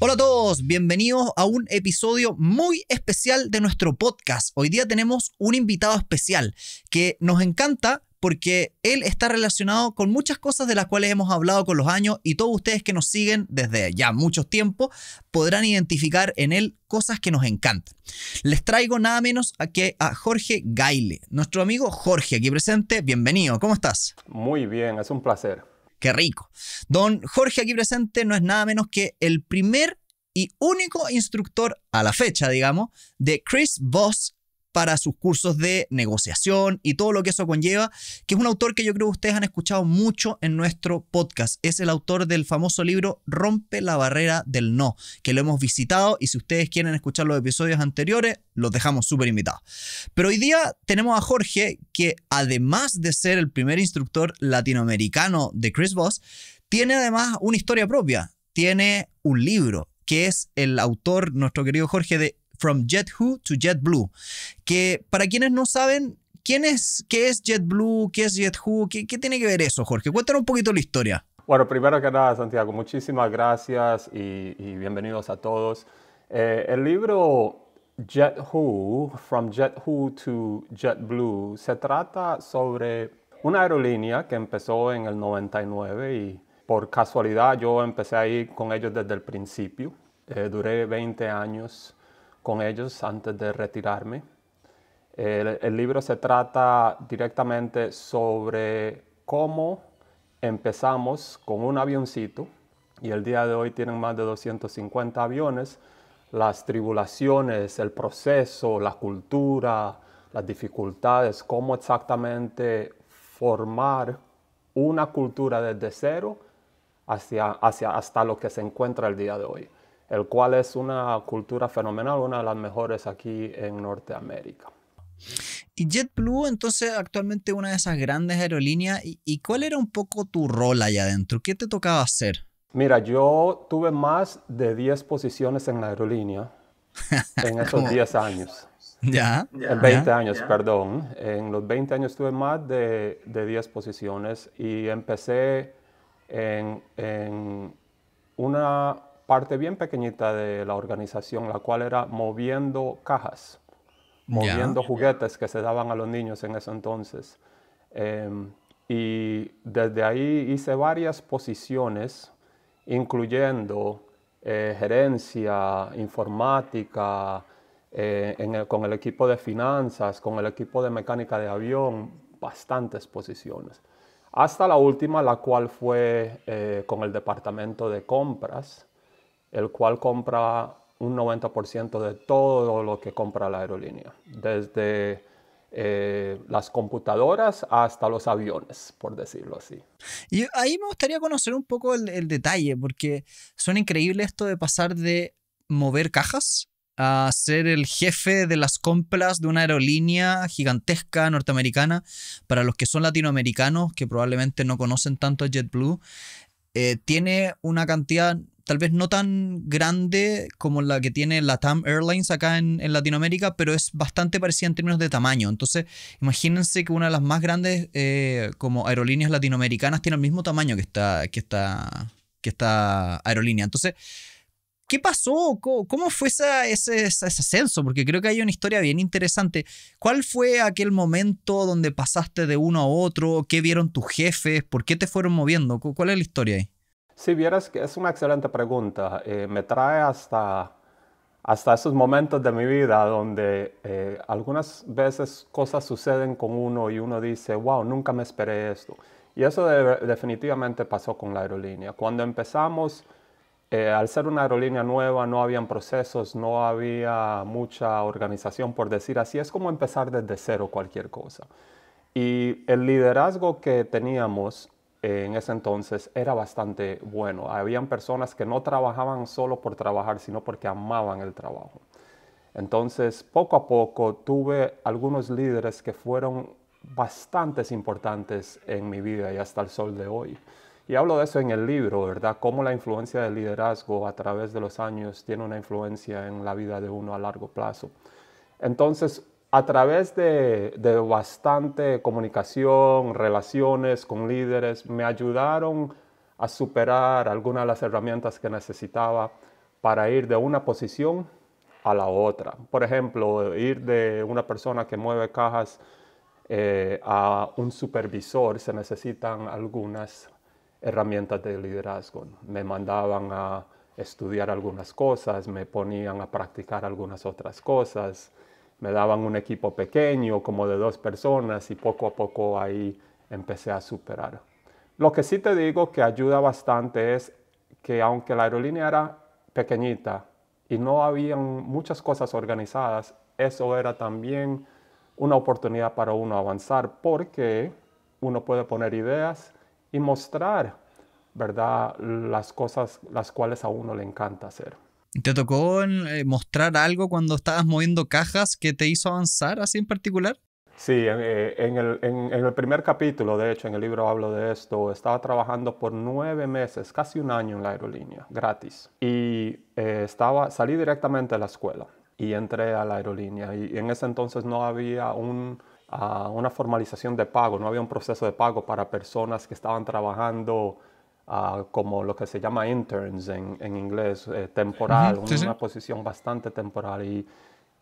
Hola a todos, bienvenidos a un episodio muy especial de nuestro podcast. Hoy día tenemos un invitado especial que nos encanta porque él está relacionado con muchas cosas de las cuales hemos hablado con los años y todos ustedes que nos siguen desde ya muchos tiempos podrán identificar en él cosas que nos encantan. Les traigo nada menos a que a Jorge Gaile, nuestro amigo Jorge aquí presente. Bienvenido, ¿cómo estás? Muy bien, es un placer. Qué rico. Don Jorge aquí presente no es nada menos que el primer y único instructor a la fecha, digamos, de Chris Voss para sus cursos de negociación y todo lo que eso conlleva, que es un autor que yo creo que ustedes han escuchado mucho en nuestro podcast. Es el autor del famoso libro Rompe la barrera del no, que lo hemos visitado y si ustedes quieren escuchar los episodios anteriores, los dejamos súper invitados. Pero hoy día tenemos a Jorge, que además de ser el primer instructor latinoamericano de Chris Voss, tiene además una historia propia, tiene un libro que es el autor, nuestro querido Jorge, de From Who to Blue, Que para quienes no saben, ¿quién es, ¿qué es JetBlue? ¿Qué es Jet ¿Qué, ¿Qué tiene que ver eso, Jorge? Cuéntanos un poquito la historia. Bueno, primero que nada, Santiago, muchísimas gracias y, bienvenidos a todos. Eh, el libro Who, From Who to Jet Blue, se trata sobre una aerolínea que empezó en el 99 y por casualidad yo empecé ahí con ellos desde el principio. Eh, duré 20 años con ellos antes de retirarme. El, libro se trata directamente sobre cómo empezamos con un avioncito y el día de hoy tienen más de 250 aviones, las tribulaciones, el proceso, la cultura, las dificultades, cómo exactamente formar una cultura desde cero hacia, hasta lo que se encuentra el día de hoy el cual es una cultura fenomenal, una de las mejores aquí en Norteamérica. Y JetBlue, entonces, actualmente una de esas grandes aerolíneas. ¿Y, cuál era un poco tu rol allá adentro? ¿Qué te tocaba hacer? Mira, yo tuve más de 10 posiciones en la aerolínea en esos 10 años. Ya. En 20 años, perdón. En los 20 años tuve más de, 10 posiciones y empecé en una parte bien pequeñita de la organización, la cual era moviendo cajas, moviendo juguetes que se daban a los niños en ese entonces. Em, y desde ahí hice varias posiciones, incluyendo eh, gerencia, informática, eh, con el equipo de finanzas, con el equipo de mecánica de avión, bastantes posiciones. Hasta la última, la cual fue eh, con el departamento de compras, el cual compra un 90% de todo lo que compra la aerolínea, desde eh, las computadoras hasta los aviones, por decirlo así. Y ahí me gustaría conocer un poco el, detalle, porque suena increíble esto de pasar de mover cajas a ser el jefe de las compras de una aerolínea gigantesca norteamericana. Para los que son latinoamericanos, que probablemente no conocen tanto JetBlue, eh, tiene una cantidad tal vez no tan grande como la que tiene la TAM Airlines acá en, Latinoamérica, pero es bastante parecida en términos de tamaño. Entonces, imagínense que una de las más grandes eh, como aerolíneas latinoamericanas tiene el mismo tamaño que esta, que que aerolínea. Entonces, ¿Qué pasó? ¿Cómo, fue ese, ese, ascenso? Porque creo que hay una historia bien interesante. ¿Cuál fue aquel momento donde pasaste de uno a otro? ¿Qué vieron tus jefes? ¿Por qué te fueron moviendo? ¿Cuál es la historia ahí? Si vieras que es una excelente pregunta, eh, me trae hasta, hasta esos momentos de mi vida donde eh, algunas veces cosas suceden con uno y uno dice, wow, nunca me esperé esto. Y eso definitivamente pasó con la aerolínea. Cuando empezamos, eh, al ser una aerolínea nueva, no habían procesos, no había mucha organización, por decir así. Es como empezar desde cero cualquier cosa. Y el liderazgo que teníamos en ese entonces era bastante bueno. Habían personas que no trabajaban solo por trabajar, sino porque amaban el trabajo. Entonces, poco a poco tuve algunos líderes que fueron bastantes importantes en mi vida y hasta el sol de hoy. Y hablo de eso en el libro, ¿verdad? Cómo la influencia del liderazgo a través de los años tiene una influencia en la vida de uno a largo plazo. Entonces, a través de, bastante comunicación, relaciones con líderes, me ayudaron a superar algunas de las herramientas que necesitaba para ir de una posición a la otra. Por ejemplo, ir de una persona que mueve cajas eh, a un supervisor, se necesitan algunas herramientas de liderazgo. Me mandaban a estudiar algunas cosas, me ponían a practicar algunas otras cosas me daban un equipo pequeño, como de dos personas, y poco a poco ahí empecé a superar. Lo que sí te digo que ayuda bastante es que aunque la aerolínea era pequeñita y no habían muchas cosas organizadas, eso era también una oportunidad para uno avanzar porque uno puede poner ideas y mostrar, ¿verdad?, las cosas las cuales a uno le encanta hacer. ¿Te tocó eh, mostrar algo cuando estabas moviendo cajas que te hizo avanzar así en particular? Sí, en, eh, el, en, el, primer capítulo, de hecho, en el libro hablo de esto, estaba trabajando por nueve meses, casi un año en la aerolínea, gratis. Y eh, estaba, salí directamente de la escuela y entré a la aerolínea. Y, en ese entonces no había un, ah, una formalización de pago, no había un proceso de pago para personas que estaban trabajando como lo que se llama interns en, en inglés, eh, temporal, una posición bastante temporal. Y,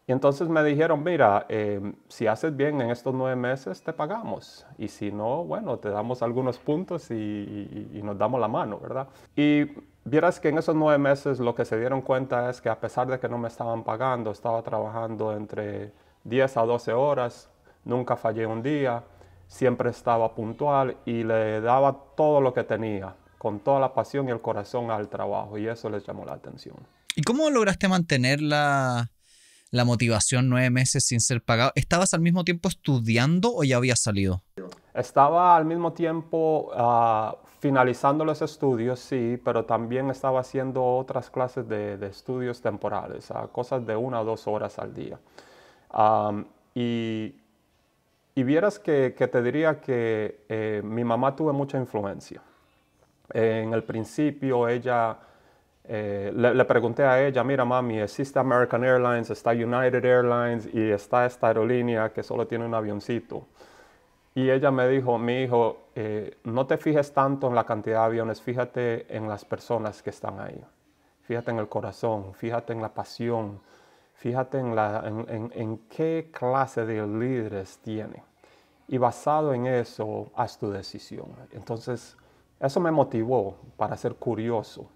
y, entonces me dijeron, mira, em, si haces bien en estos nueve meses, te pagamos. Y si no, bueno, te damos algunos puntos y, y, y nos damos la mano, ¿verdad? Y Vieras que en esos nueve meses lo que se dieron cuenta es que a pesar de que no me estaban pagando, estaba trabajando entre 10 a 12 horas, nunca fallé un día, siempre estaba puntual y le daba todo lo que tenía con toda la pasión y el corazón al trabajo y eso les llamó la atención. ¿Y cómo lograste mantener la, motivación nueve meses sin ser pagado? ¿Estabas al mismo tiempo estudiando o ya habías salido? Estaba al mismo tiempo ah, finalizando los estudios, sí, pero también estaba haciendo otras clases de, estudios temporales, ah, cosas de una o dos horas al día. y, y, vieras que, te diría que eh, mi mamá tuvo mucha influencia en el principio ella, eh, le, pregunté a ella, mira mami, existe American Airlines, está United Airlines y está esta aerolínea que solo tiene un avioncito. Y ella me dijo, mi hijo, eh, no te fijes tanto en la cantidad de aviones, fíjate en las personas que están ahí. Fíjate en el corazón, fíjate en la pasión, fíjate en, en qué clase de líderes tiene. Y basado en eso, haz tu decisión. Entonces, eso me motivó para ser curioso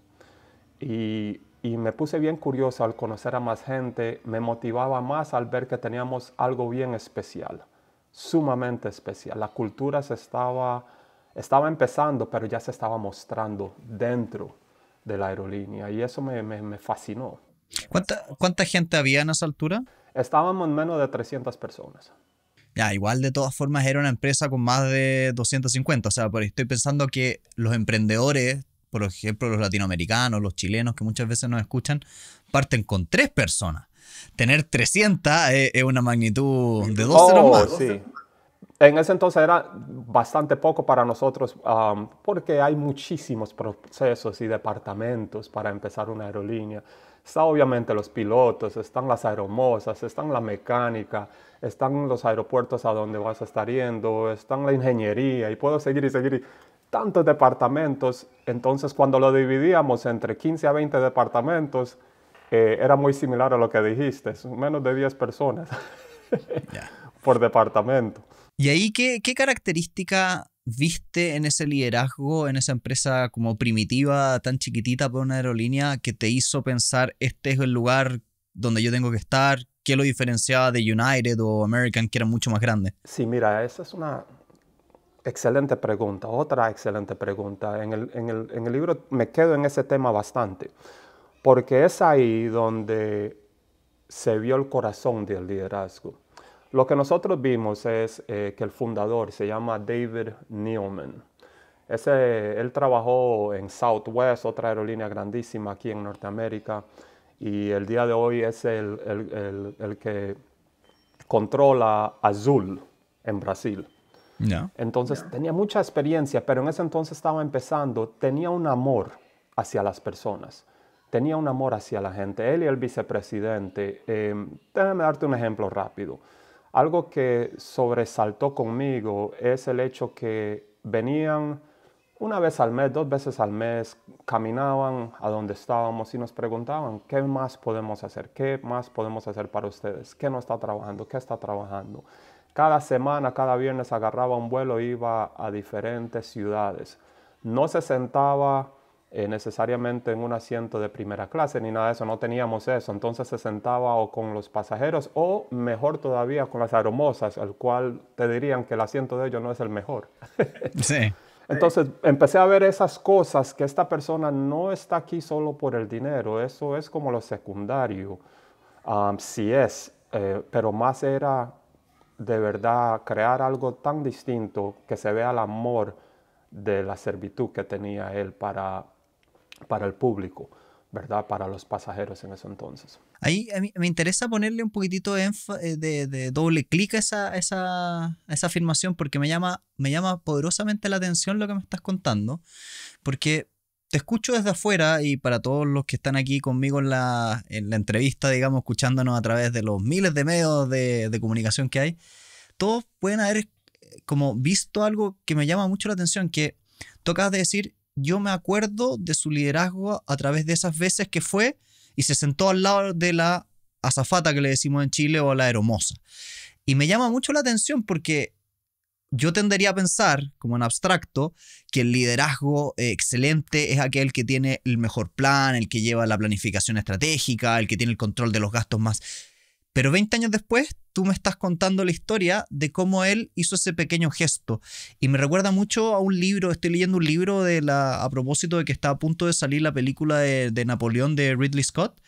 y, me puse bien curioso al conocer a más gente, me motivaba más al ver que teníamos algo bien especial, sumamente especial. La cultura se estaba, empezando, pero ya se estaba mostrando dentro de la aerolínea y eso me, fascinó. ¿Cuánta, gente había en esa altura? Estábamos en menos de 300 personas. Ya, igual de todas formas era una empresa con más de 250. O sea, estoy pensando que los emprendedores, por ejemplo, los latinoamericanos, los chilenos que muchas veces nos escuchan, parten con tres personas. Tener 300 eh, es, una magnitud de dos ceros oh, más. En ese entonces era bastante poco para nosotros um, porque hay muchísimos procesos y departamentos para empezar una aerolínea. Está obviamente los pilotos, están las aeromosas, están la mecánica, están los aeropuertos a donde vas a estar yendo, están la ingeniería y puedo seguir y seguir. Tantos departamentos, entonces cuando lo dividíamos entre 15 a 20 departamentos, eh, era muy similar a lo que dijiste, menos de 10 personas por departamento. ¿Y ahí qué, qué característica viste en ese liderazgo, en esa empresa como primitiva, tan chiquitita por una aerolínea, que te hizo pensar, este es el lugar donde yo tengo que estar? ¿Qué lo diferenciaba de United o American, que eran mucho más grandes? Sí, mira, esa es una excelente pregunta, otra excelente pregunta. En el, en el, en el libro me quedo en ese tema bastante, porque es ahí donde se vio el corazón del liderazgo. Lo que nosotros vimos es eh, que el fundador se llama David Newman. Ese, él trabajó en Southwest, otra aerolínea grandísima aquí en Norteamérica, y el día de hoy es el, que controla Azul en Brasil. Entonces tenía mucha experiencia, pero en ese entonces estaba empezando, tenía un amor hacia las personas, tenía un amor hacia la gente. Él y el vicepresidente, eh, déjame darte un ejemplo rápido. Algo que sobresaltó conmigo es el hecho que venían una vez al mes, dos veces al mes, caminaban a donde estábamos y nos preguntaban, ¿qué más podemos hacer? ¿Qué más podemos hacer para ustedes? ¿Qué no está trabajando? ¿Qué está trabajando? Cada semana, cada viernes agarraba un vuelo, iba a diferentes ciudades. No se sentaba eh, necesariamente en un asiento de primera clase ni nada de eso, no teníamos eso. Entonces se sentaba o con los pasajeros o mejor todavía con las aromosas, al cual te dirían que el asiento de ellos no es el mejor. sí. Entonces empecé a ver esas cosas que esta persona no está aquí solo por el dinero, eso es como lo secundario, Sí si es, eh, pero más era de verdad crear algo tan distinto que se vea el amor de la servitud que tenía él para, para el público, ¿verdad? Para los pasajeros en ese entonces. Ahí me interesa ponerle un poquitito de, eh, de, doble clic a esa, afirmación porque me llama, me llama poderosamente la atención lo que me estás contando, porque te escucho desde afuera y para todos los que están aquí conmigo en la, entrevista, digamos, escuchándonos a través de los miles de medios de, comunicación que hay, todos pueden haber eh, como visto algo que me llama mucho la atención, que tocas de decir, yo me acuerdo de su liderazgo a través de esas veces que fue y se sentó al lado de la azafata que le decimos en Chile o la hermosa. Y me llama mucho la atención porque yo tendería a pensar, como en abstracto, que el liderazgo eh, excelente es aquel que tiene el mejor plan, el que lleva la planificación estratégica, el que tiene el control de los gastos más pero 20 años después, tú me estás contando la historia de cómo él hizo ese pequeño gesto. Y me recuerda mucho a un libro, estoy leyendo un libro de a propósito de que está a punto de salir la película de, Napoleón de Ridley Scott.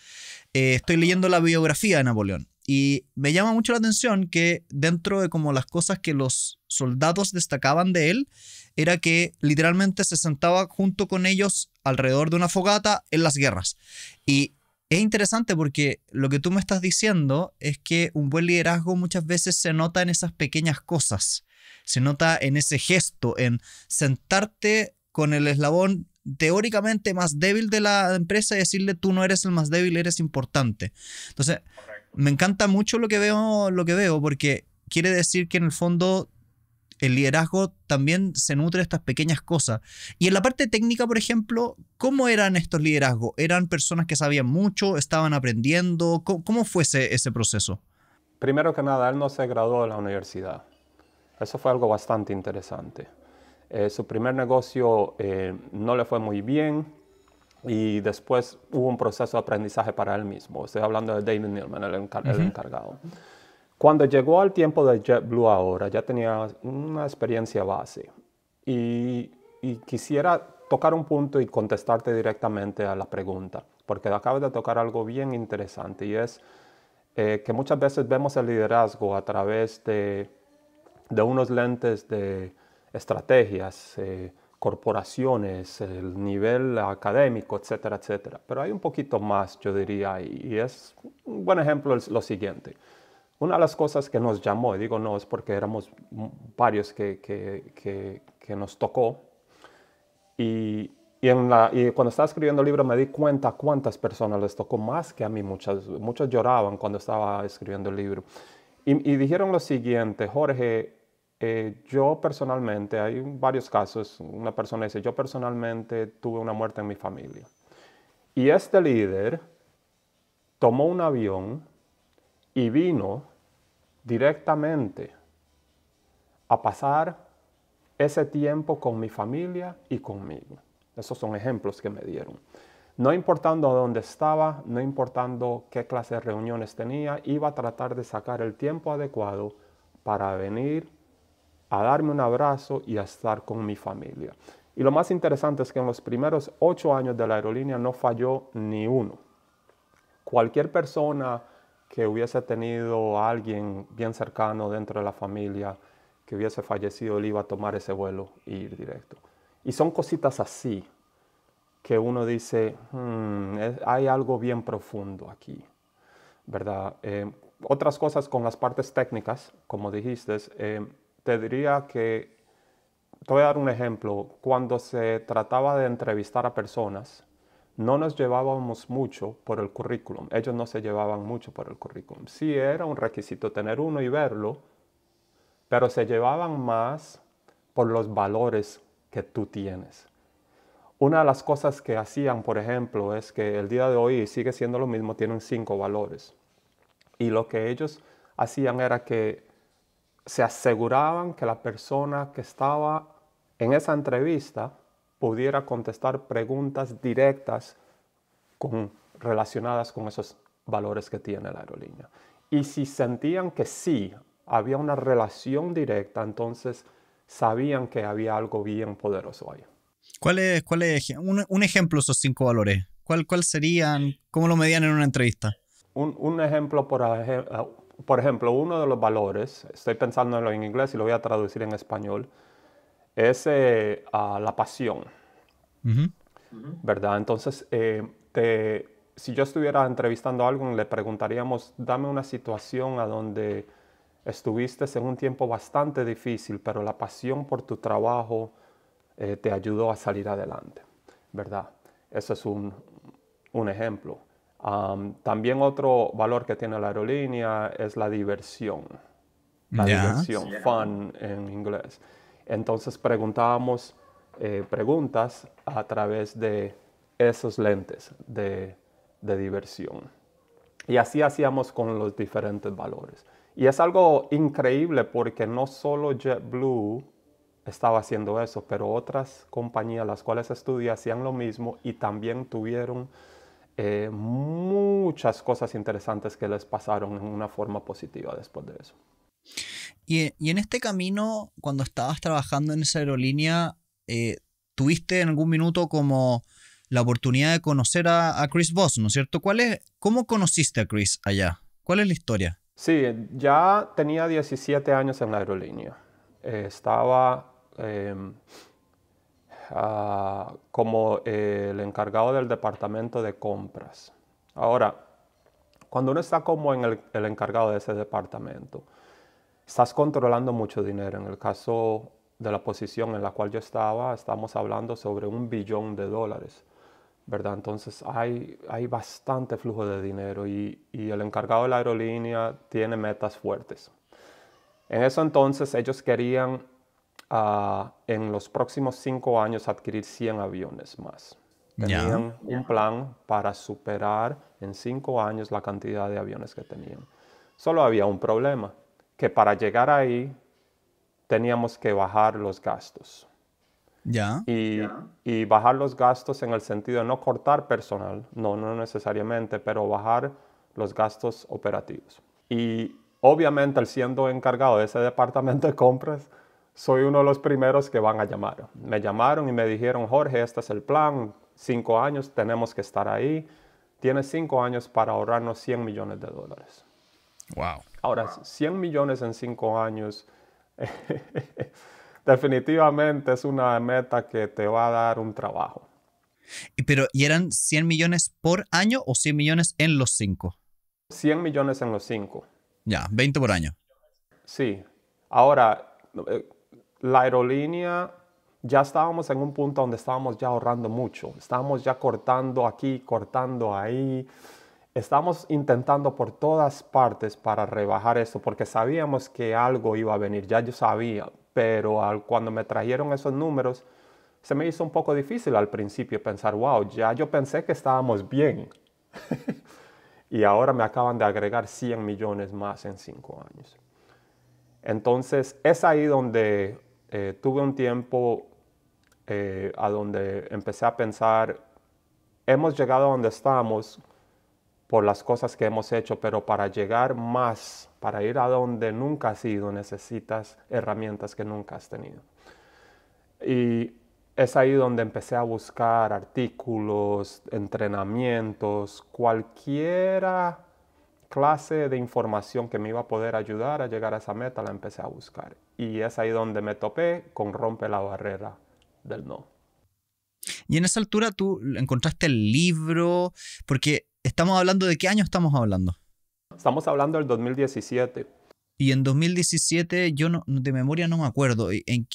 Eh, estoy leyendo la biografía de Napoleón. Y me llama mucho la atención que dentro de como las cosas que los soldados destacaban de él, era que literalmente se sentaba junto con ellos alrededor de una fogata en las guerras. Y es interesante porque lo que tú me estás diciendo es que un buen liderazgo muchas veces se nota en esas pequeñas cosas, se nota en ese gesto, en sentarte con el eslabón teóricamente más débil de la empresa y decirle tú no eres el más débil, eres importante. Entonces, me encanta mucho lo que veo, lo que veo, porque quiere decir que en el fondo el liderazgo también se nutre de estas pequeñas cosas. Y en la parte técnica, por ejemplo, ¿cómo eran estos liderazgos? ¿Eran personas que sabían mucho, estaban aprendiendo? ¿Cómo, fuese fue ese, proceso? Primero que nada, él no se graduó de la universidad. Eso fue algo bastante interesante. Eh, su primer negocio eh, no le fue muy bien y después hubo un proceso de aprendizaje para él mismo. Estoy hablando de David Newman, el encargado. Cuando llegó al tiempo de JetBlue ahora, ya tenía una experiencia base y, quisiera tocar un punto y contestarte directamente a la pregunta, porque acabas de tocar algo bien interesante y es eh, que muchas veces vemos el liderazgo a través de, de unos lentes de estrategias, eh, corporaciones, el nivel académico, etcétera, etcétera. Pero hay un poquito más, yo diría, y es un buen ejemplo es lo siguiente una de las cosas que nos llamó, digo no, es porque éramos varios que, que, que, nos tocó. Y, y, en la, y, cuando estaba escribiendo el libro me di cuenta cuántas personas les tocó más que a mí. Muchas, muchos lloraban cuando estaba escribiendo el libro. Y, dijeron lo siguiente, Jorge, eh, yo personalmente, hay varios casos, una persona dice, yo personalmente tuve una muerte en mi familia. Y este líder tomó un avión y vino directamente a pasar ese tiempo con mi familia y conmigo. Esos son ejemplos que me dieron. No importando a dónde estaba, no importando qué clase de reuniones tenía, iba a tratar de sacar el tiempo adecuado para venir a darme un abrazo y a estar con mi familia. Y lo más interesante es que en los primeros ocho años de la aerolínea no falló ni uno. Cualquier persona que hubiese tenido alguien bien cercano dentro de la familia que hubiese fallecido, él iba a tomar ese vuelo e ir directo. Y son cositas así que uno dice, hmm, hay algo bien profundo aquí, ¿verdad? Eh, otras cosas con las partes técnicas, como dijiste, eh, te diría que, te voy a dar un ejemplo, cuando se trataba de entrevistar a personas, no nos llevábamos mucho por el currículum. Ellos no se llevaban mucho por el currículum. Sí era un requisito tener uno y verlo, pero se llevaban más por los valores que tú tienes. Una de las cosas que hacían, por ejemplo, es que el día de hoy sigue siendo lo mismo, tienen cinco valores. Y lo que ellos hacían era que se aseguraban que la persona que estaba en esa entrevista pudiera contestar preguntas directas con, relacionadas con esos valores que tiene la aerolínea. Y si sentían que sí, había una relación directa, entonces sabían que había algo bien poderoso ahí. ¿Cuál es, un, ejemplo de esos cinco valores? ¿Cuál, ¿Cuál serían? ¿Cómo lo medían en una entrevista? Un, un ejemplo, por, eh, por ejemplo, uno de los valores, estoy pensando en lo en inglés y lo voy a traducir en español, es eh, la pasión, ¿verdad? Entonces, eh, si yo estuviera entrevistando a alguien, le preguntaríamos, dame una situación a donde estuviste en un tiempo bastante difícil, pero la pasión por tu trabajo eh, te ayudó a salir adelante, ¿verdad? Eso es un, ejemplo. también otro valor que tiene la aerolínea es la diversión. La diversión, fun en inglés. Entonces preguntábamos eh, preguntas a través de esos lentes de, diversión. Y así hacíamos con los diferentes valores. Y es algo increíble porque no solo JetBlue estaba haciendo eso, pero otras compañías las cuales estudié hacían lo mismo y también tuvieron eh, muchas cosas interesantes que les pasaron en una forma positiva después de eso. Y, en este camino, cuando estabas trabajando en esa aerolínea, eh, ¿tuviste en algún minuto como la oportunidad de conocer a, Chris Voss, ¿no es cierto? ¿Cómo conociste a Chris allá? ¿Cuál es la historia? Sí, ya tenía 17 años en la aerolínea. estaba em, ah, como el encargado del departamento de compras. Ahora, cuando uno está como en el encargado de ese departamento, estás controlando mucho dinero. En el caso de la posición en la cual yo estaba, estamos hablando sobre un billón de dólares, ¿verdad? Entonces hay, hay bastante flujo de dinero y, el encargado de la aerolínea tiene metas fuertes. En eso entonces ellos querían ah, en los próximos cinco años adquirir 100 aviones más. Tenían un plan para superar en cinco años la cantidad de aviones que tenían. Solo había un problema que para llegar ahí teníamos que bajar los gastos. Ya. Y, bajar los gastos en el sentido de no cortar personal, no, no necesariamente, pero bajar los gastos operativos. Y obviamente, al siendo encargado de ese departamento de compras, soy uno de los primeros que van a llamar. Me llamaron y me dijeron, Jorge, este es el plan, cinco años, tenemos que estar ahí. Tienes cinco años para ahorrarnos 100 millones de dólares. Wow. Ahora, 100 millones en 5 años, definitivamente es una meta que te va a dar un trabajo. Pero, ¿y eran 100 millones por año o 100 millones en los 5? 100 millones en los 5. Ya, 20 por año. Sí. Ahora, eh, la aerolínea ya estábamos en un punto donde estábamos ya ahorrando mucho. Estábamos ya cortando aquí, cortando ahí estamos intentando por todas partes para rebajar esto porque sabíamos que algo iba a venir, ya yo sabía, pero al, cuando me trajeron esos números se me hizo un poco difícil al principio pensar, wow, ya yo pensé que estábamos bien. y ahora me acaban de agregar 100 millones más en 5 años. Entonces es ahí donde eh, tuve un tiempo eh, a donde empecé a pensar, hemos llegado a donde estamos por las cosas que hemos hecho, pero para llegar más, para ir a donde nunca has ido, necesitas herramientas que nunca has tenido. Y es ahí donde empecé a buscar artículos, entrenamientos, cualquiera clase de información que me iba a poder ayudar a llegar a esa meta, la empecé a buscar. Y es ahí donde me topé con rompe la barrera del no. Y en esa altura tú encontraste el libro, porque ¿Estamos hablando de qué año estamos hablando? Estamos hablando del 2017. Y en 2017, yo de memoria no me acuerdo,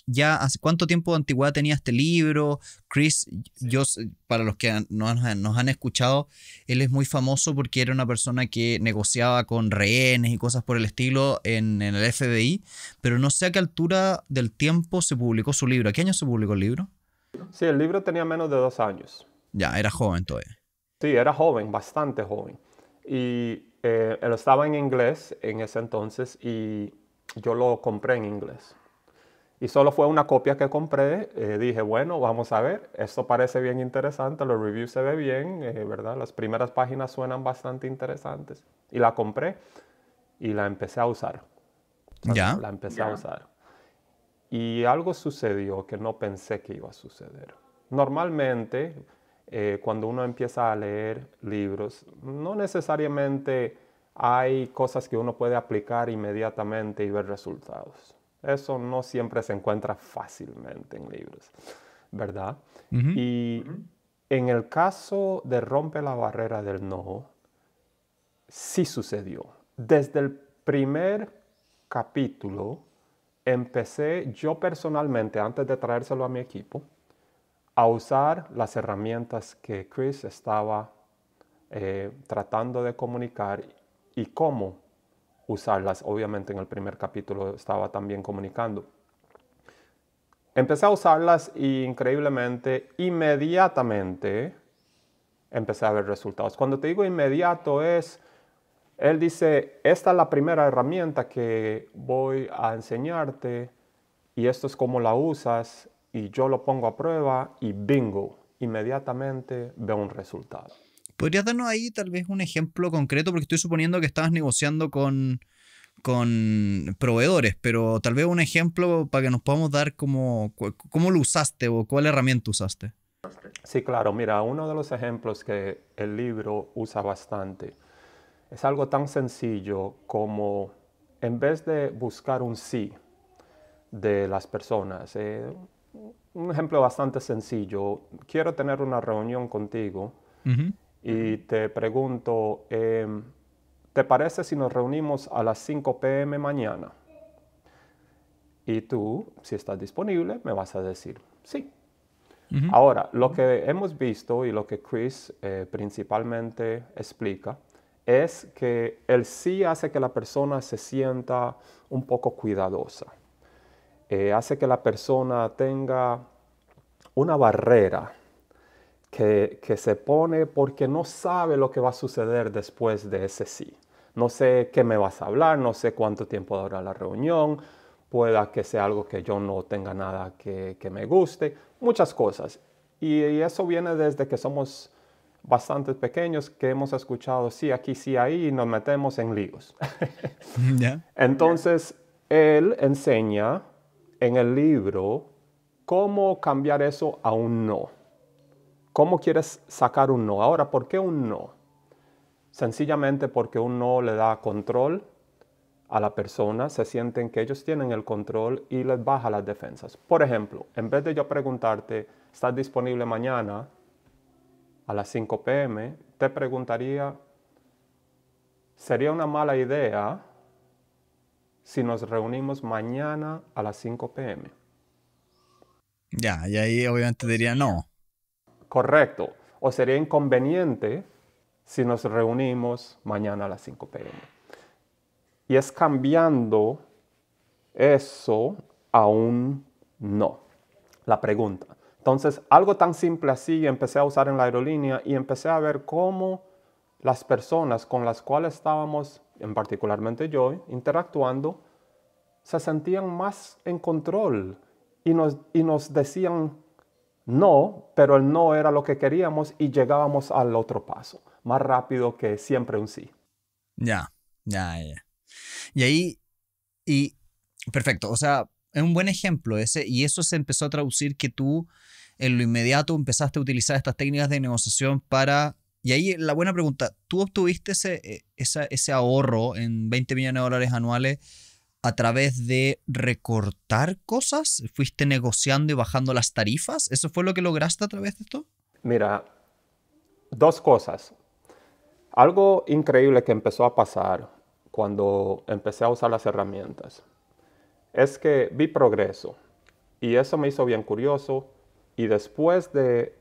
ya hace cuánto tiempo de antigüedad tenía este libro. Chris, yo, para los que nos han, han escuchado, él es muy famoso porque era una persona que negociaba con rehenes y cosas por el estilo en, en el FBI, pero no sé a qué altura del tiempo se publicó su libro. ¿A qué año se publicó el libro? Sí, el libro tenía menos de dos años. Ya, era joven todavía. Sí, era joven, bastante joven. Y eh, él estaba en inglés en ese entonces y yo lo compré en inglés. Y solo fue una copia que compré. Eh, dije, bueno, vamos a ver, esto parece bien interesante, los reviews se ve bien, eh, ¿verdad? Las primeras páginas suenan bastante interesantes. Y la compré y la empecé a usar. ¿Ya? La empecé a usar. Y algo sucedió que no pensé que iba a suceder. Normalmente, eh, cuando uno empieza a leer libros, no necesariamente hay cosas que uno puede aplicar inmediatamente y ver resultados. Eso no siempre se encuentra fácilmente en libros, ¿verdad? Y en el caso de Rompe la Barrera del No, sí sucedió. Desde el primer capítulo empecé yo personalmente, antes de traérselo a mi equipo, a usar las herramientas que Chris estaba eh, tratando de comunicar y cómo usarlas. Obviamente en el primer capítulo estaba también comunicando. Empecé a usarlas y increíblemente, inmediatamente, empecé a ver resultados. Cuando te digo inmediato es, él dice, esta es la primera herramienta que voy a enseñarte y esto es cómo la usas y yo lo pongo a prueba y bingo, inmediatamente veo un resultado. ¿Podrías darnos ahí tal vez un ejemplo concreto? Porque estoy suponiendo que estabas negociando con, con proveedores, pero tal vez un ejemplo para que nos podamos dar cómo, cómo lo usaste o cuál herramienta usaste. Sí, claro, mira, uno de los ejemplos que el libro usa bastante es algo tan sencillo como en vez de buscar un sí de las personas, eh, un ejemplo bastante sencillo. Quiero tener una reunión contigo y te pregunto, em, ¿te parece si nos reunimos a las 5 pm mañana? Y tú, si estás disponible, me vas a decir sí. Ahora, lo que hemos visto y lo que Chris eh, principalmente explica es que el sí hace que la persona se sienta un poco cuidadosa. Eh, hace que la persona tenga una barrera que, se pone porque no sabe lo que va a suceder después de ese sí. No sé qué me vas a hablar, no sé cuánto tiempo dura la reunión, pueda que sea algo que yo no tenga nada que, me guste, muchas cosas. Y, eso viene desde que somos bastante pequeños, que hemos escuchado sí aquí, sí ahí, y nos metemos en líos. Entonces, él enseña en el libro cómo cambiar eso a un no. ¿Cómo quieres sacar un no? Ahora, ¿por qué un no? Sencillamente porque un no le da control a la persona, se sienten que ellos tienen el control y les baja las defensas. Por ejemplo, en vez de yo preguntarte, ¿estás disponible mañana a las 5 pm? Te preguntaría, ¿sería una mala idea si nos reunimos mañana a las 5 pm. Ya, y ahí obviamente diría no. Correcto. O sería inconveniente si nos reunimos mañana a las 5 pm. Y es cambiando eso a un no, la pregunta. Entonces, algo tan simple así empecé a usar en la aerolínea y empecé a ver cómo las personas con las cuales estábamos en particularmente yo, interactuando, se sentían más en control y nos, y nos decían no, pero el no era lo que queríamos y llegábamos al otro paso, más rápido que siempre un sí. Ya, ya, ya. Y ahí, y perfecto, o sea, es un buen ejemplo ese, y eso se empezó a traducir que tú en lo inmediato empezaste a utilizar estas técnicas de negociación para y ahí la buena pregunta, ¿tú obtuviste ese, eh, ese ahorro en 20 millones de dólares anuales a través de recortar cosas? ¿Fuiste negociando y bajando las tarifas? ¿Eso fue lo que lograste a través de esto? Mira, dos cosas. Algo increíble que empezó a pasar cuando empecé a usar las herramientas es que vi progreso y eso me hizo bien curioso y después de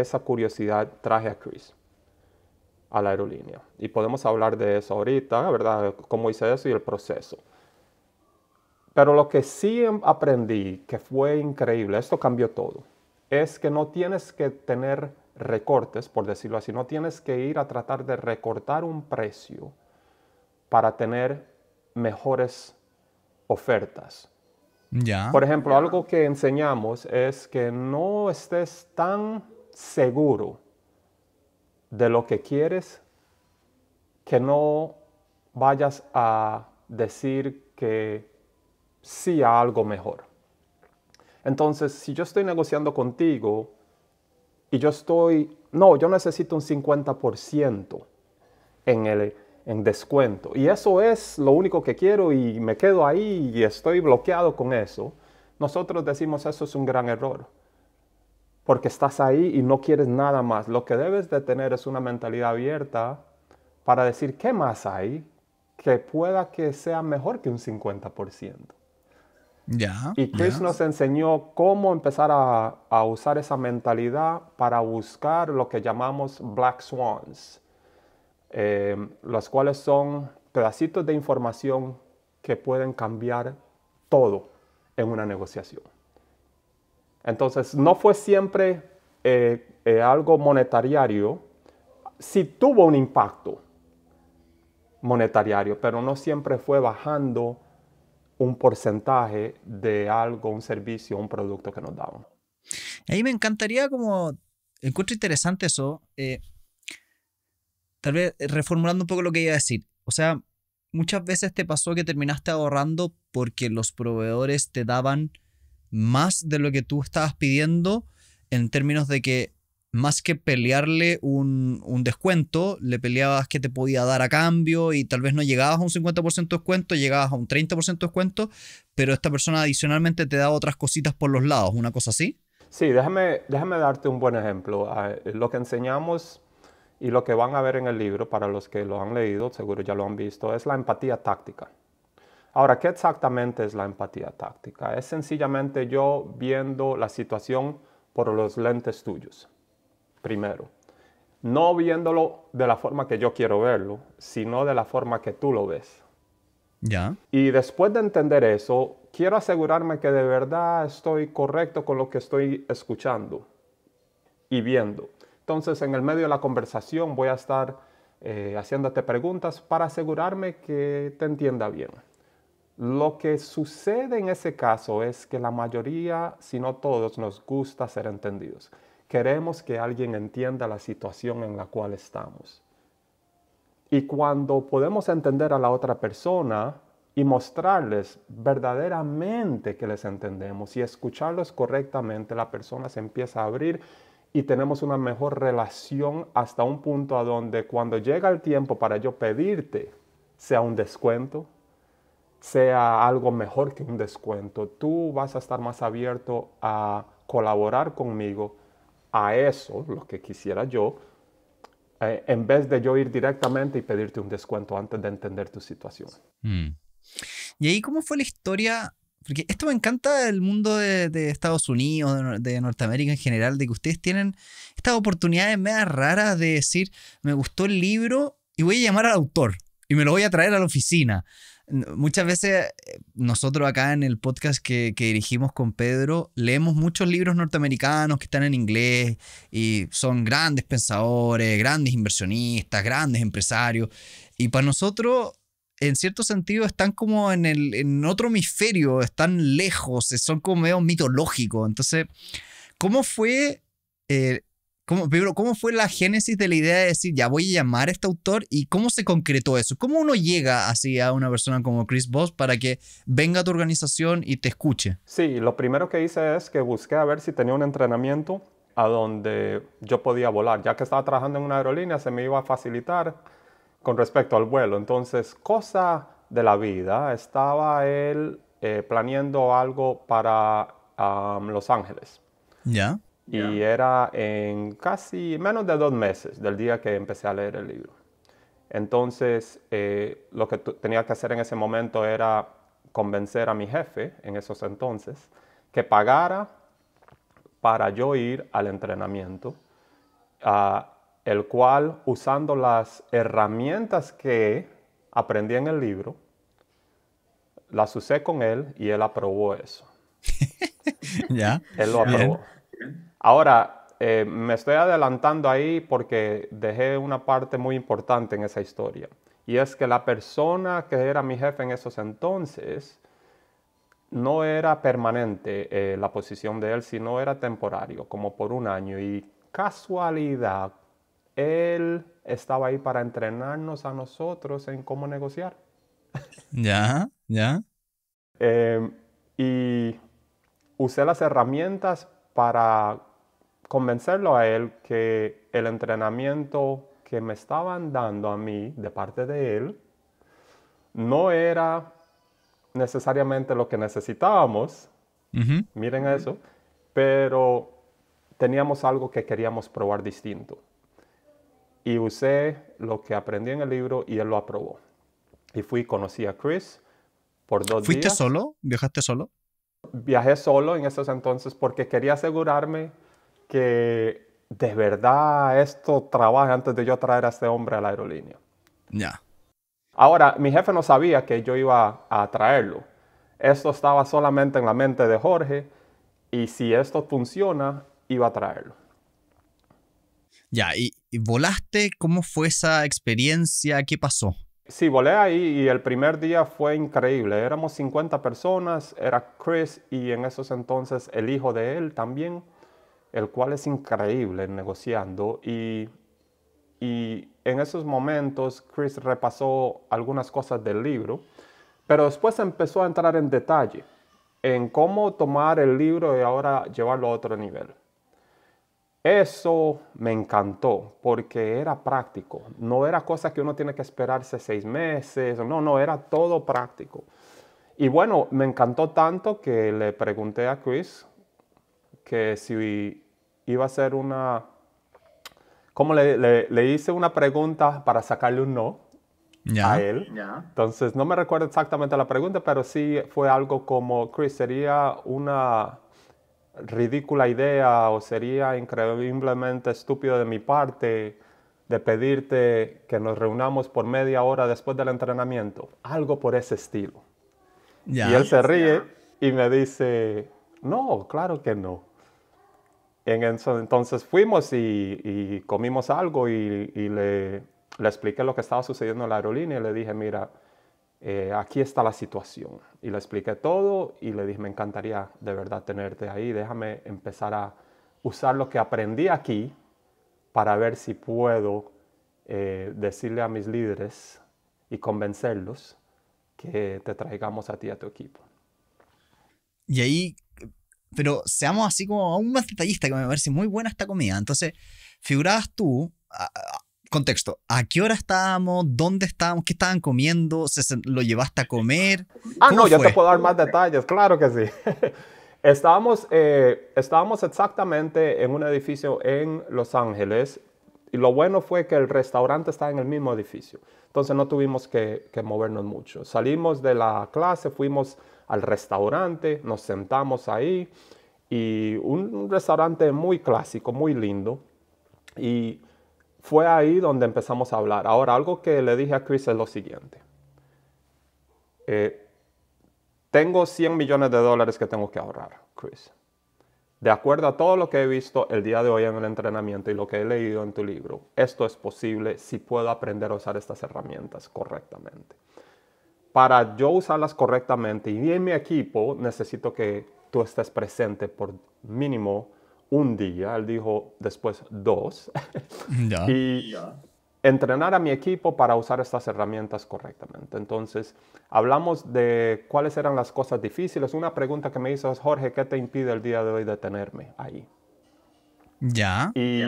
esa curiosidad traje a Chris a la aerolínea. Y podemos hablar de eso ahorita, ¿verdad? Cómo hice eso y el proceso. Pero lo que sí aprendí, que fue increíble, esto cambió todo, es que no tienes que tener recortes, por decirlo así, no tienes que ir a tratar de recortar un precio para tener mejores ofertas. Por ejemplo, algo que enseñamos es que no estés tan seguro de lo que quieres, que no vayas a decir que sí a algo mejor. Entonces, si yo estoy negociando contigo y yo estoy, no, yo necesito un 50% en el en descuento. Y eso es lo único que quiero y me quedo ahí y estoy bloqueado con eso. Nosotros decimos eso es un gran error porque estás ahí y no quieres nada más. Lo que debes de tener es una mentalidad abierta para decir, ¿qué más hay que pueda que sea mejor que un 50%? y Chris nos enseñó cómo empezar a, usar esa mentalidad para buscar lo que llamamos black swans, em, los cuales son pedacitos de información que pueden cambiar todo en una negociación. Entonces, no fue siempre eh, eh, algo monetario, sí tuvo un impacto monetario, pero no siempre fue bajando un porcentaje de algo, un servicio, un producto que nos daban. A mí me encantaría como, encuentro interesante eso, eh, tal vez reformulando un poco lo que iba a decir, o sea, muchas veces te pasó que terminaste ahorrando porque los proveedores te daban más de lo que tú estabas pidiendo en términos de que más que pelearle un, descuento, le peleabas que te podía dar a cambio y tal vez no llegabas a un 50% de descuento, llegabas a un 30% de descuento, pero esta persona adicionalmente te da otras cositas por los lados, una cosa así. Sí, déjame, déjame darte un buen ejemplo. Ah, lo que enseñamos y lo que van a ver en el libro, para los que lo han leído, seguro ya lo han visto, es la empatía táctica. Ahora, ¿qué exactamente es la empatía táctica? Es sencillamente yo viendo la situación por los lentes tuyos, primero. No viéndolo de la forma que yo quiero verlo, sino de la forma que tú lo ves. ¿Ya? Y después de entender eso, quiero asegurarme que de verdad estoy correcto con lo que estoy escuchando y viendo. Entonces, en el medio de la conversación voy a estar eh, haciéndote preguntas para asegurarme que te entienda bien. Lo que sucede en ese caso es que la mayoría, si no todos, nos gusta ser entendidos. Queremos que alguien entienda la situación en la cual estamos. Y cuando podemos entender a la otra persona y mostrarles verdaderamente que les entendemos y escucharlos correctamente, la persona se empieza a abrir y tenemos una mejor relación hasta un punto a donde cuando llega el tiempo para yo pedirte, sea un descuento, sea algo mejor que un descuento. Tú vas a estar más abierto a colaborar conmigo a eso, lo que quisiera yo, eh, en vez de yo ir directamente y pedirte un descuento antes de entender tu situación. Mm. ¿Y ahí cómo fue la historia? Porque esto me encanta del mundo de, Estados Unidos, de, Norteamérica en general, de que ustedes tienen estas oportunidades medias raras de decir, me gustó el libro y voy a llamar al autor y me lo voy a traer a la oficina. Muchas veces eh, nosotros acá en el podcast que, dirigimos con Pedro leemos muchos libros norteamericanos que están en inglés y son grandes pensadores, grandes inversionistas, grandes empresarios. Y para nosotros, en cierto sentido, están como en, en otro hemisferio, están lejos, son como medio mitológicos. Entonces, ¿cómo fue eh, ¿Cómo, ¿cómo fue la génesis de la idea de decir, ya voy a llamar a este autor y cómo se concretó eso? ¿Cómo uno llega así a una persona como Chris Voss para que venga a tu organización y te escuche? Sí, lo primero que hice es que busqué a ver si tenía un entrenamiento a donde yo podía volar. Ya que estaba trabajando en una aerolínea, se me iba a facilitar con respecto al vuelo. Entonces, cosa de la vida, estaba él eh, planeando algo para Los Ángeles. ¿Ya? Y era en casi menos de dos meses del día que empecé a leer el libro. Entonces, eh, lo que tenía que hacer en ese momento era convencer a mi jefe, en esos entonces, que pagara para yo ir al entrenamiento, ah, el cual, usando las herramientas que aprendí en el libro, las usé con él y él aprobó eso. ¿Ya? Él lo aprobó. Ahora, eh, me estoy adelantando ahí porque dejé una parte muy importante en esa historia. Y es que la persona que era mi jefe en esos entonces no era permanente eh, la posición de él, sino era temporario, como por un año. Y casualidad, él estaba ahí para entrenarnos a nosotros en cómo negociar. Ya, ya. Eh, y usé las herramientas para convencerlo a él que el entrenamiento que me estaban dando a mí de parte de él no era necesariamente lo que necesitábamos, miren eso, pero teníamos algo que queríamos probar distinto. Y usé lo que aprendí en el libro y él lo aprobó. Y fui, conocí a Chris por dos días. ¿Fuiste solo? ¿Viajaste solo? viajé solo en esos entonces porque quería asegurarme que de verdad esto trabaja antes de yo traer a este hombre a la aerolínea. Ya. Ahora, mi jefe no sabía que yo iba a traerlo. Esto estaba solamente en la mente de Jorge y si esto funciona, iba a traerlo. Ya, y, ¿y volaste? ¿Cómo fue esa experiencia? ¿Qué pasó? Sí, volé ahí y el primer día fue increíble. Éramos 50 personas, era Chris y en esos entonces el hijo de él también, el cual es increíble negociando. Y, y en esos momentos Chris repasó algunas cosas del libro, pero después empezó a entrar en detalle en cómo tomar el libro y ahora llevarlo a otro nivel. Eso me encantó porque era práctico, no era cosa que uno tiene que esperarse seis meses, no, no, era todo práctico. Y bueno, me encantó tanto que le pregunté a Chris que si iba a hacer una, como le, hice una pregunta para sacarle un no a él. Ya. Entonces, no me recuerdo exactamente la pregunta, pero sí fue algo como, Chris, sería una ridícula idea o sería increíblemente estúpido de mi parte de pedirte que nos reunamos por media hora después del entrenamiento, algo por ese estilo. Y él se ríe y me dice, no, claro que no. entonces fuimos y, comimos algo y, le, le expliqué lo que estaba sucediendo en la aerolínea y le dije, mira, eh, aquí está la situación. Y le expliqué todo y le dije, me encantaría de verdad tenerte ahí, déjame empezar a usar lo que aprendí aquí para ver si puedo eh, decirle a mis líderes y convencerlos que te traigamos a ti, a tu equipo. Y ahí, pero seamos así como aún más detallista, que me si muy buena esta comida. Entonces, figurabas tú, contexto, ¿a qué hora estábamos? ¿Dónde estábamos? ¿Qué estaban comiendo? ¿Lo llevaste a comer? Ah, no, ya yo te puedo dar más detalles, claro que sí. estábamos, eh, estábamos exactamente en un edificio en Los Ángeles y lo bueno fue que el restaurante estaba en el mismo edificio, entonces no tuvimos que, movernos mucho. Salimos de la clase, fuimos al restaurante, nos sentamos ahí y un, un restaurante muy clásico, muy lindo. Y fue ahí donde empezamos a hablar. Ahora, algo que le dije a Chris es lo siguiente. Eh, tengo 100 millones de dólares que tengo que ahorrar, Chris. De acuerdo a todo lo que he visto el día de hoy en el entrenamiento y lo que he leído en tu libro, esto es posible si puedo aprender a usar estas herramientas correctamente. Para yo usarlas correctamente y en mi equipo, necesito que tú estés presente por mínimo un día, él dijo después dos, y entrenar a mi equipo para usar estas herramientas correctamente. Entonces, hablamos de cuáles eran las cosas difíciles. Una pregunta que me hizo es, Jorge, ¿qué te impide el día de hoy detenerme ahí? Ya. Y,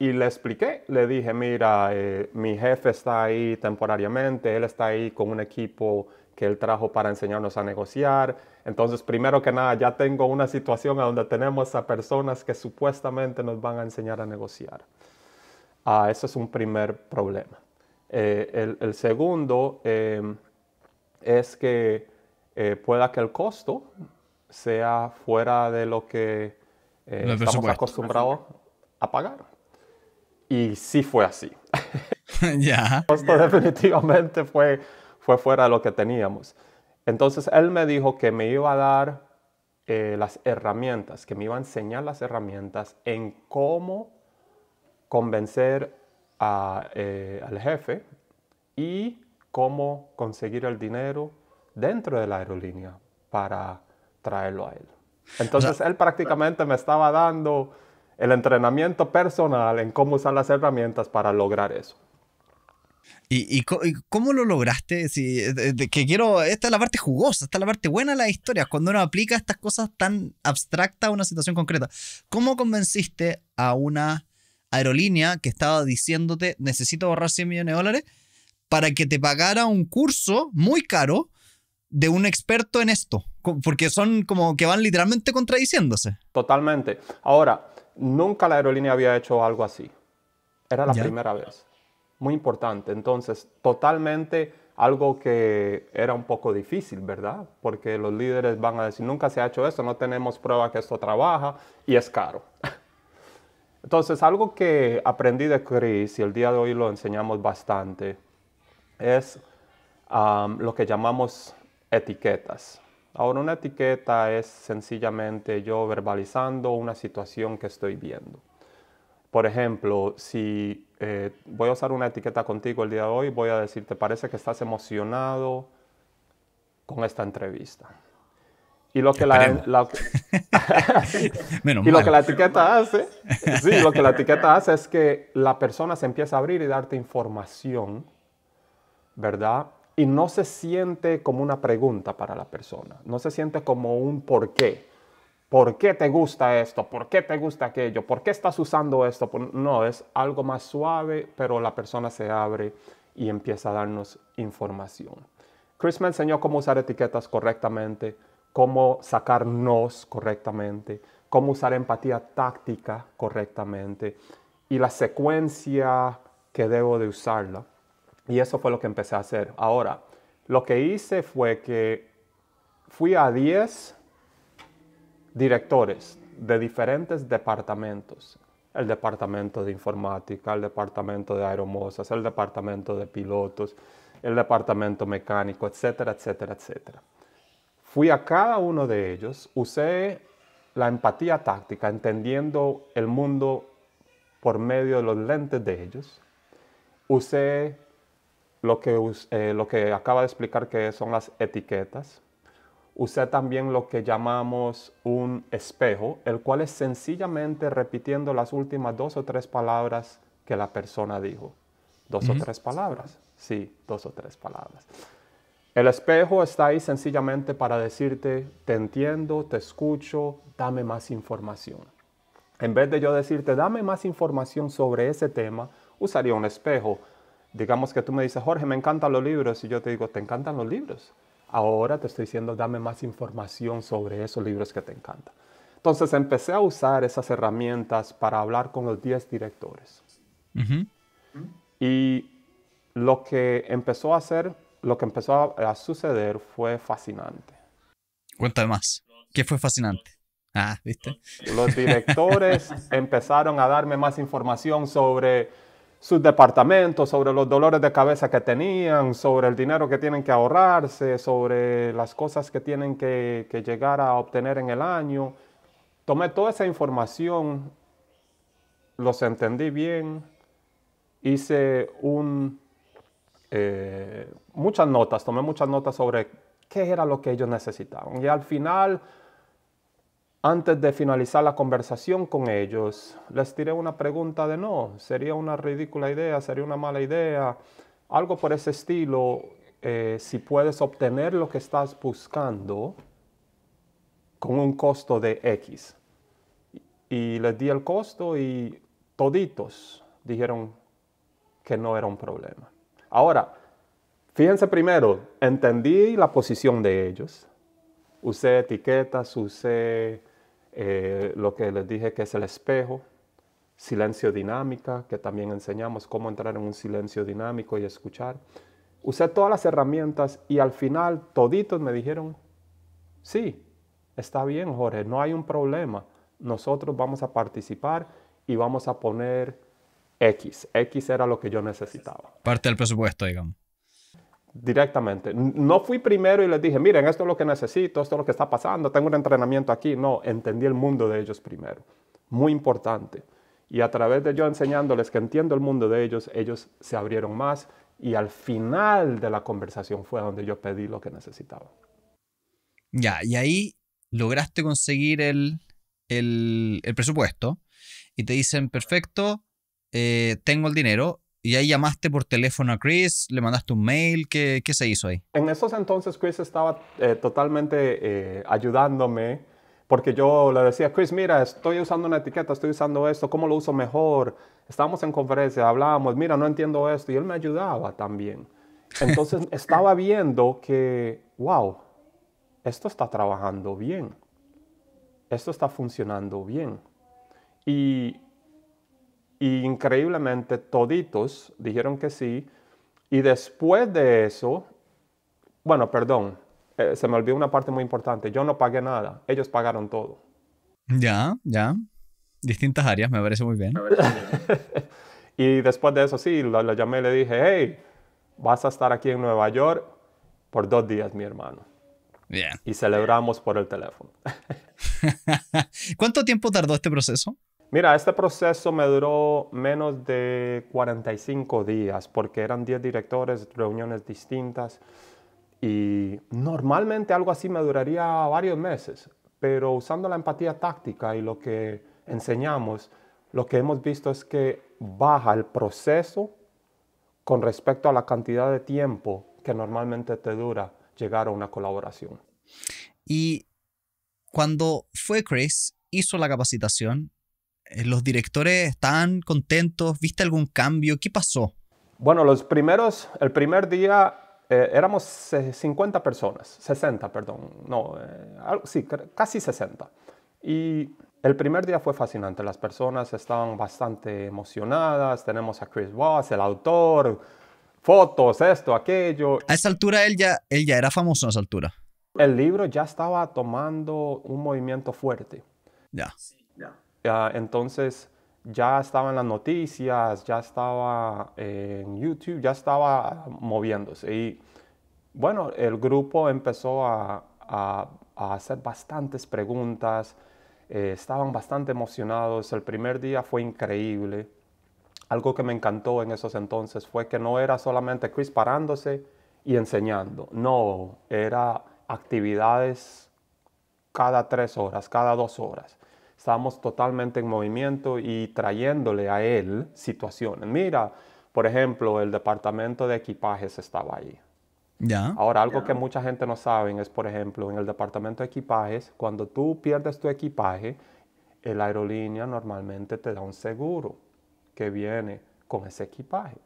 le expliqué, le dije, mira, eh, mi jefe está ahí temporariamente, él está ahí con un equipo que él trajo para enseñarnos a negociar entonces, primero que nada, ya tengo una situación donde tenemos a personas que supuestamente nos van a enseñar a negociar. Ah, ese es un primer problema. Eh, el, segundo em, es que eh, pueda que el costo sea fuera de lo que eh, estamos acostumbrados a pagar. Y sí fue así. Ya. El costo definitivamente fue, fue fuera de lo que teníamos. Entonces él me dijo que me iba a dar eh, las herramientas, que me iba a enseñar las herramientas en cómo convencer eh, al jefe y cómo conseguir el dinero dentro de la aerolínea para traerlo a él. Entonces él prácticamente me estaba dando el entrenamiento personal en cómo usar las herramientas para lograr eso. ¿Y, cómo lo lograste? Eh, que quiero, esta es la parte jugosa, esta es la parte buena de las historias, cuando uno aplica estas cosas tan abstractas a una situación concreta. ¿Cómo convenciste a una aerolínea que estaba diciéndote necesito ahorrar 100 millones de dólares para que te pagara un curso muy caro de un experto en esto? Porque son como que van literalmente contradiciéndose. Totalmente. Ahora, nunca la aerolínea había hecho algo así. Era la primera vez muy importante. Entonces, totalmente algo que era un poco difícil, ¿verdad? Porque los líderes van a decir, nunca se ha hecho esto, no tenemos prueba que esto trabaja y es caro. Entonces, algo que aprendí de Chris y el día de hoy lo enseñamos bastante es lo que llamamos etiquetas. Ahora, una etiqueta es sencillamente yo verbalizando una situación que estoy viendo. Por ejemplo, si eh, voy a usar una etiqueta contigo el día de hoy, voy a decir, ¿te parece que estás emocionado con esta entrevista? Y lo que lo que la etiqueta hace, lo que la etiqueta hace es que la persona se empieza a abrir y darte información, ¿verdad? Y no se siente como una pregunta para la persona, no se siente como un por qué ¿Por qué te gusta esto? ¿Por qué te gusta aquello? ¿Por qué estás usando esto? No, es algo más suave, pero la persona se abre y empieza a darnos información. Chris me enseñó cómo usar etiquetas correctamente, cómo sacarnos correctamente, cómo usar empatía táctica correctamente y la secuencia que debo de usarla. Y eso fue lo que empecé a hacer. Ahora, lo que hice fue que fui a 10 directores de diferentes departamentos, el departamento de informática, el departamento de aeromosas, el departamento de pilotos, el departamento mecánico, etcétera, etcétera, etcétera. Fui a cada uno de ellos, usé la empatía táctica, entendiendo el mundo por medio de los lentes de ellos. Usé lo que, eh, lo que acaba de explicar que son las etiquetas, usé también lo que llamamos un espejo, el cual es sencillamente repitiendo las últimas dos o tres palabras que la persona dijo. Dos o tres palabras. Sí, dos o tres palabras. El espejo está ahí sencillamente para decirte, te entiendo, te escucho, dame más información. En vez de yo decirte, dame más información sobre ese tema, usaría un espejo. Digamos que tú me dices, Jorge, me encantan los libros, y yo te digo, ¿te encantan los libros? Ahora te estoy diciendo, dame más información sobre esos libros que te encantan. Entonces empecé a usar esas herramientas para hablar con los 10 directores. Y lo que empezó a hacer, lo que empezó a, suceder fue fascinante. Cuéntame más. ¿Qué fue fascinante? Ah, ¿viste? Los directores empezaron a darme más información sobre sus departamentos, sobre los dolores de cabeza que tenían, sobre el dinero que tienen que ahorrarse, sobre las cosas que tienen que, que llegar a obtener en el año. Tomé toda esa información, los entendí bien, hice un, eh, muchas notas, tomé muchas notas sobre qué era lo que ellos necesitaban. Y al final antes de finalizar la conversación con ellos, les tiré una pregunta de no, sería una ridícula idea, sería una mala idea, algo por ese estilo. Eh, si puedes obtener lo que estás buscando con un costo de X. Y les di el costo y toditos dijeron que no era un problema. Ahora, fíjense primero, entendí la posición de ellos. Usé etiquetas, usé eh, lo que les dije que es el espejo, silencio dinámica, que también enseñamos cómo entrar en un silencio dinámico y escuchar. Usé todas las herramientas y al final toditos me dijeron, sí, está bien Jorge, no hay un problema, nosotros vamos a participar y vamos a poner X. X era lo que yo necesitaba. Parte del presupuesto, digamos directamente. No fui primero y les dije, miren, esto es lo que necesito, esto es lo que está pasando, tengo un entrenamiento aquí. No, entendí el mundo de ellos primero. Muy importante. Y a través de yo enseñándoles que entiendo el mundo de ellos, ellos se abrieron más y al final de la conversación fue donde yo pedí lo que necesitaba. Ya, y ahí lograste conseguir el, el, presupuesto y te dicen, perfecto, eh, tengo el dinero, y ahí llamaste por teléfono a Chris, le mandaste un mail, ¿qué, qué se hizo ahí? En esos entonces Chris estaba eh, totalmente eh, ayudándome porque yo le decía, Chris, mira, estoy usando una etiqueta, estoy usando esto, ¿cómo lo uso mejor? Estábamos en conferencia, hablábamos, mira, no entiendo esto, y él me ayudaba también. Entonces estaba viendo que, wow, esto está trabajando bien, esto está funcionando bien. Y y increíblemente toditos dijeron que sí. Y después de eso, bueno, perdón, eh, se me olvidó una parte muy importante. Yo no pagué nada, ellos pagaron todo. Ya, ya. Distintas áreas, me parece muy bien. y después de eso, sí, lo, llamé y le dije, hey, vas a estar aquí en Nueva York por dos días, mi hermano. Bien. Y celebramos por el teléfono. ¿Cuánto tiempo tardó este proceso? Mira, este proceso me duró menos de 45 días porque eran 10 directores, reuniones distintas y normalmente algo así me duraría varios meses, pero usando la empatía táctica y lo que enseñamos, lo que hemos visto es que baja el proceso con respecto a la cantidad de tiempo que normalmente te dura llegar a una colaboración. Y cuando fue Chris, hizo la capacitación, eh, ¿Los directores están contentos? ¿Viste algún cambio? ¿Qué pasó? Bueno, los primeros, el primer día eh, éramos 50 eh, personas, 60, perdón, no, sí, casi 60. Y el primer día fue fascinante, las personas estaban bastante emocionadas, tenemos a Chris Voss, el autor, fotos, esto, aquello. A esa altura él ya, era famoso a esa altura. El libro ya estaba tomando un movimiento fuerte. Ya. Ah, entonces ya estaba en las noticias, ya estaba en YouTube, ya estaba moviéndose. Y bueno, el grupo empezó a, hacer bastantes preguntas, eh, estaban bastante emocionados, el primer día fue increíble. Algo que me encantó en esos entonces fue que no era solamente Chris parándose y enseñando, no, era actividades cada tres horas, cada dos horas. Estamos totalmente en movimiento y trayéndole a él situaciones. Mira, por ejemplo, el departamento de equipajes estaba ahí. Ya. Ahora, algo que mucha gente no sabe es, por ejemplo, en el departamento de equipajes, cuando tú pierdes tu equipaje, la aerolínea normalmente te da un seguro que viene con ese equipaje.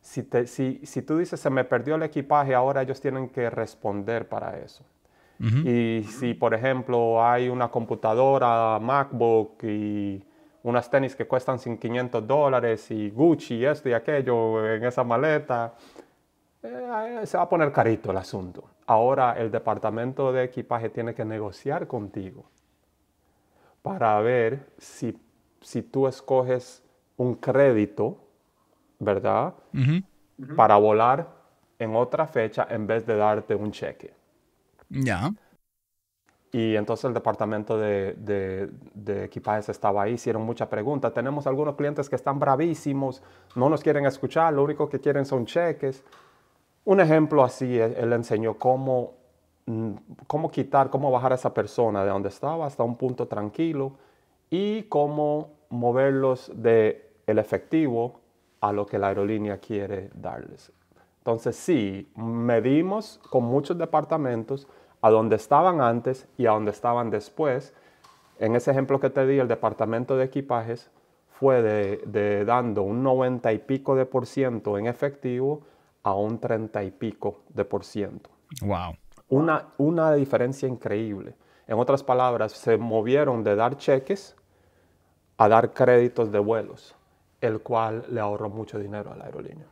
Si, si, si tú dices, se me perdió el equipaje, ahora ellos tienen que responder para eso. Y si, por ejemplo, hay una computadora, MacBook y unas tenis que cuestan 500 dólares y Gucci, esto y aquello en esa maleta, eh, se va a poner carito el asunto. Ahora el departamento de equipaje tiene que negociar contigo para ver si, si tú escoges un crédito, ¿verdad? Para volar en otra fecha en vez de darte un cheque. Ya. Y entonces el departamento de, equipajes estaba ahí, hicieron mucha pregunta. Tenemos algunos clientes que están bravísimos, no nos quieren escuchar, lo único que quieren son cheques. Un ejemplo así, él, enseñó cómo, mm, cómo quitar, cómo bajar a esa persona de donde estaba hasta un punto tranquilo y cómo moverlos del el efectivo a lo que la aerolínea quiere darles. Entonces sí, medimos con muchos departamentos a donde estaban antes y a donde estaban después. En ese ejemplo que te di, el departamento de equipajes fue de, dando un 90 y pico de por ciento en efectivo a un 30 y pico de por ciento. Wow. Una, una diferencia increíble. En otras palabras, se movieron de dar cheques a dar créditos de vuelos, el cual le ahorró mucho dinero a la aerolínea.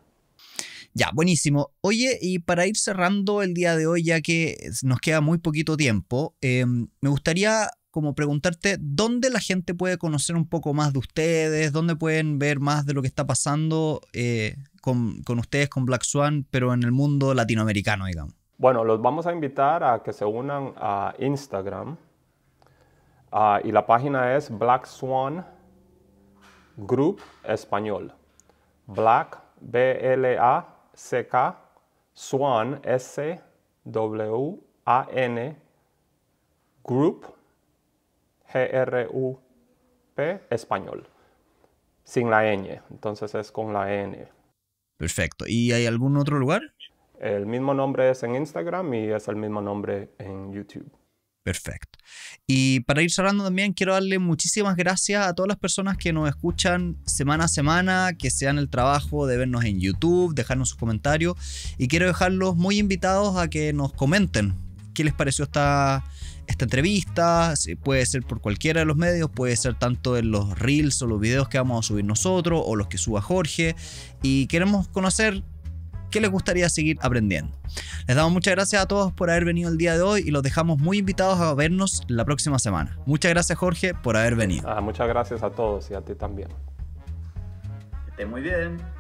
Ya, buenísimo. Oye, y para ir cerrando el día de hoy, ya que nos queda muy poquito tiempo, em, me gustaría como preguntarte dónde la gente puede conocer un poco más de ustedes, dónde pueden ver más de lo que está pasando eh, con, ustedes, con Black Swan, pero en el mundo latinoamericano, digamos. Bueno, los vamos a invitar a que se unan a Instagram ah, y la página es Black Swan Group Español. Black, B-L-A, CK, Swan, S, W, A, N, Group, G, R, U, P, español. Sin la ñ, entonces es con la N. Perfecto. ¿Y hay algún otro lugar? El mismo nombre es en Instagram y es el mismo nombre en YouTube. Perfecto. Y para ir cerrando también, quiero darle muchísimas gracias a todas las personas que nos escuchan semana a semana, que sean el trabajo de vernos en YouTube, dejarnos sus comentarios y quiero dejarlos muy invitados a que nos comenten qué les pareció esta, esta entrevista, puede ser por cualquiera de los medios, puede ser tanto en los reels o los videos que vamos a subir nosotros o los que suba Jorge y queremos conocer qué les gustaría seguir aprendiendo. Les damos muchas gracias a todos por haber venido el día de hoy y los dejamos muy invitados a vernos la próxima semana. Muchas gracias Jorge por haber venido. Ah, muchas gracias a todos y a ti también. Que estén muy bien.